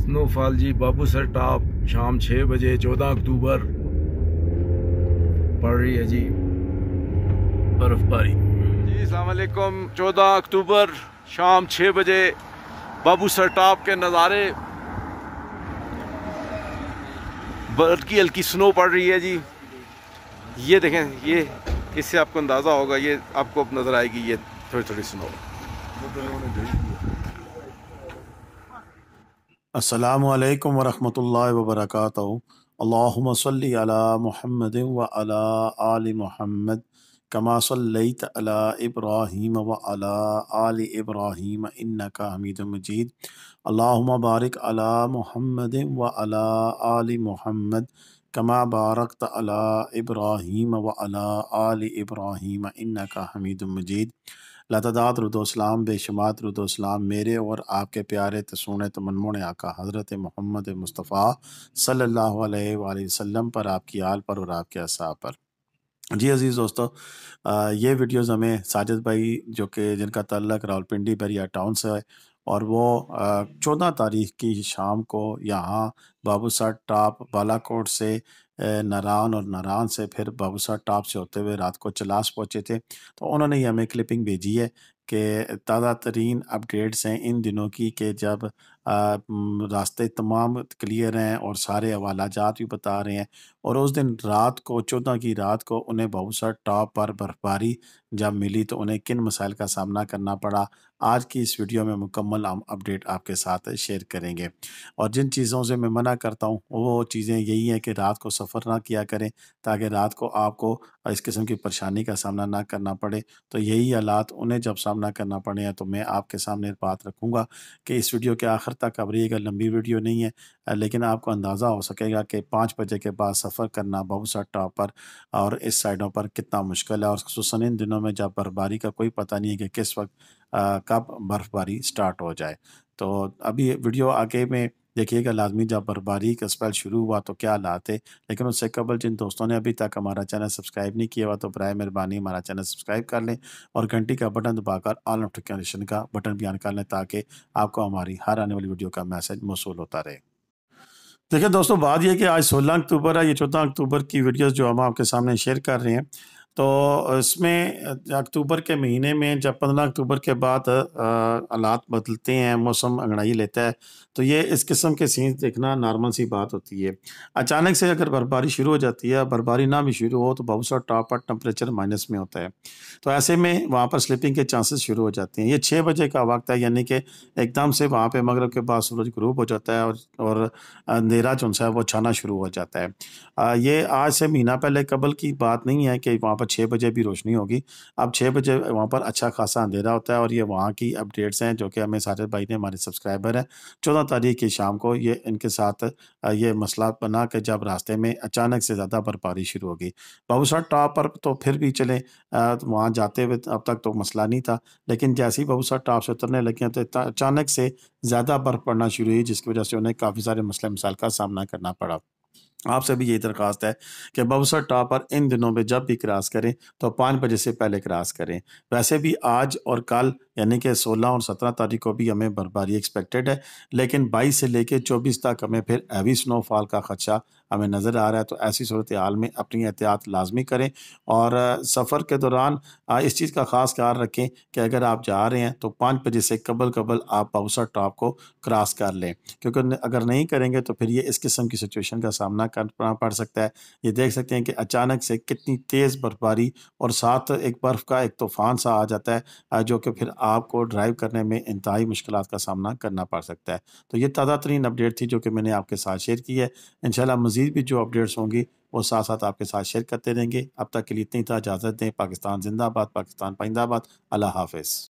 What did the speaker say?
snowfall जी बाबू sir top शाम छः बजे चौदह अक्टूबर पड़ रही है जी बर्फबारी जी अलैक्म चौदह अक्टूबर शाम छः बजे बाबू सर टॉप के नज़ारे हल्की हल्की स्नो पड़ रही है जी ये देखें ये इससे आपको अंदाज़ा होगा ये आपको नज़र आएगी ये थोड़ी थोड़ी स्नो असलकम वरहमल वबरक अल्लाम सल महमद व अला आल महमद कमा सल्लत अला इब्राहीम व अला आल इब्राहीम इन्नका हमीद मजीद अल्लाहुम बारिक अला मोहम्मद व अला आल मोहम्मद कमा बारकत अला इब्राहीम व अला आल इब्राहीम इन्नका हमीद मजीद लतदात रुदोसलाम बेशुमात रुदोसलाम मेरे और आपके प्यारे तसून तमनमोन आका हज़रत मोहम्मद मुस्तफ़ा सल्ला वसम पर आपकी आल पर और आपके असाब पर जी अज़ीज़ दोस्तों ये वीडियोस हमें साजिद भाई जो कि जिनका तल्लक रावलपिंडी बरिया टाउन से है और वो चौदह तारीख की शाम को यहाँ बाबूसाट टॉप बालाकोट से नारायण और नारायण से फिर बाबूसा टॉप से होते हुए रात को चलास पहुँचे थे तो उन्होंने ही हमें क्लिपिंग भेजी है कि ताज़ा तरीन अपडेट्स हैं इन दिनों की कि जब रास्ते तमाम क्लियर हैं और सारे हवाला जात भी बता रहे हैं और उस दिन रात को चौदह की रात को उन्हें बहुत टॉप पर बर्फबारी जब मिली तो उन्हें किन मसाइल का सामना करना पड़ा आज की इस वीडियो में मुकम्मल हम अपडेट आपके साथ शेयर करेंगे और जिन चीज़ों से मैं मना करता हूँ वो चीज़ें यही हैं कि रात को सफ़र ना किया करें ताकि रात को आपको इस किस्म की परेशानी का सामना ना करना पड़े तो यही हालात उन्हें जब सामना करना पड़े हैं तो मैं आपके सामने बात रखूँगा कि इस वीडियो के आखिर आखिर तक अब ये लंबी वीडियो नहीं है लेकिन आपको अंदाज़ा हो सकेगा कि पाँच बजे के बाद सफ़र करना बहुसा टॉप पर और इस साइडों पर कितना मुश्किल है और खसूस इन दिनों में जब बर्फबारी का कोई पता नहीं है कि किस वक्त कब बर्फ़बारी स्टार्ट हो जाए तो अभी वीडियो आगे में देखिएगा लाजमी जब बर्बारी का स्पेल शुरू हुआ तो क्या लाते लेकिन उससे कबल जिन दोस्तों ने अभी तक हमारा चैनल सब्सक्राइब नहीं किया हुआ तो बरए मेहरबानी हमारा चैनल सब्सक्राइब कर लें और घंटी का बटन दबाकर ऑल नोटिफिकेशन का बटन भी ऑन कर लें ताकि आपको हमारी हर आने वाली वीडियो का मैसेज मौसू होता रहे देखिए दोस्तों बात यह कि आज सोलह अक्टूबर है ये चौदह अक्टूबर की वीडियोज जो हम आपके सामने शेयर कर रहे हैं तो इसमें अक्टूबर के महीने में जब पंद्रह अक्टूबर के बाद हालात बदलते हैं मौसम अंगड़ाई लेता है तो ये इस किस्म के सीन देखना नॉर्मल सी बात होती है अचानक से अगर बर्फबारी शुरू हो जाती है बर्फबारी ना भी शुरू हो तो बहुत सा टॉप पर टम्परेचर माइनस में होता है तो ऐसे में वहाँ पर स्लिपिंग के चांसेस शुरू हो जाते हैं ये छः बजे का वक्त है यानी कि एकदम से वहाँ पर मगरब के बाद सूरज ग्रूप हो जाता है और और अंधेरा जो है वो छाना शुरू हो जाता है ये आज से महीना पहले कबल की बात नहीं है कि वहाँ पर छः बजे भी रोशनी होगी अब छः बजे वहाँ पर अच्छा खासा अंधेरा होता है और ये वहाँ की अपडेट्स हैं जो कि हमें सारे भाई ने हमारे सब्सक्राइबर हैं चौदह तारीख की शाम को ये इनके साथ ये मसला बना कि जब रास्ते में अचानक से ज़्यादा बर्फबारी शुरू होगी बाबूसर टॉप पर तो फिर भी चले तो वहाँ जाते हुए अब तक तो मसला नहीं था लेकिन जैसे ही बाबूसर टॉप से उतरने लगे तो अचानक से ज़्यादा बर्फ़ पड़ना शुरू हुई जिसकी वजह से उन्हें काफ़ी सारे मसले मसाइल का सामना करना पड़ा आपसे भी यही दरख्वास्त है कि बबसर टॉप पर इन दिनों में जब भी क्रॉस करें तो पाँच बजे से पहले क्रॉस करें वैसे भी आज और कल यानी कि 16 और 17 तारीख को भी हमें बर्फबारी एक्सपेक्टेड है लेकिन 22 से लेकर 24 तक हमें फिर हैवी स्नोफॉल का खदशा हमें नज़र आ रहा है तो ऐसी सूरत हाल में अपनी एहतियात लाजमी करें और सफ़र के दौरान इस चीज़ का ख़ास ख्याल रखें कि अगर आप जा रहे हैं तो पाँच बजे से कबल कबल आप बाउसर टॉप को क्रॉस कर लें क्योंकि अगर नहीं करेंगे तो फिर ये इस किस्म की सिचुएशन का सामना करना पड़ सकता है ये देख सकते हैं कि अचानक से कितनी तेज़ बर्फबारी और साथ एक बर्फ़ का एक तूफ़ान सा आ जाता है जो कि फिर आपको ड्राइव करने में इंतहाई मुश्किल का सामना करना पड़ सकता है तो ये ताज़ा तरीन अपडेट थी जो कि मैंने आपके साथ शेयर की है इन मज़ीद भी जो अपडेट्स होंगी वो साथ साथ आपके साथ शेयर करते रहेंगे अब तक के लिए इतनी था इजाज़त दें पाकिस्तान जिंदाबाद पाकिस्तान पाइंदाबाद अल्लाह हाफिज़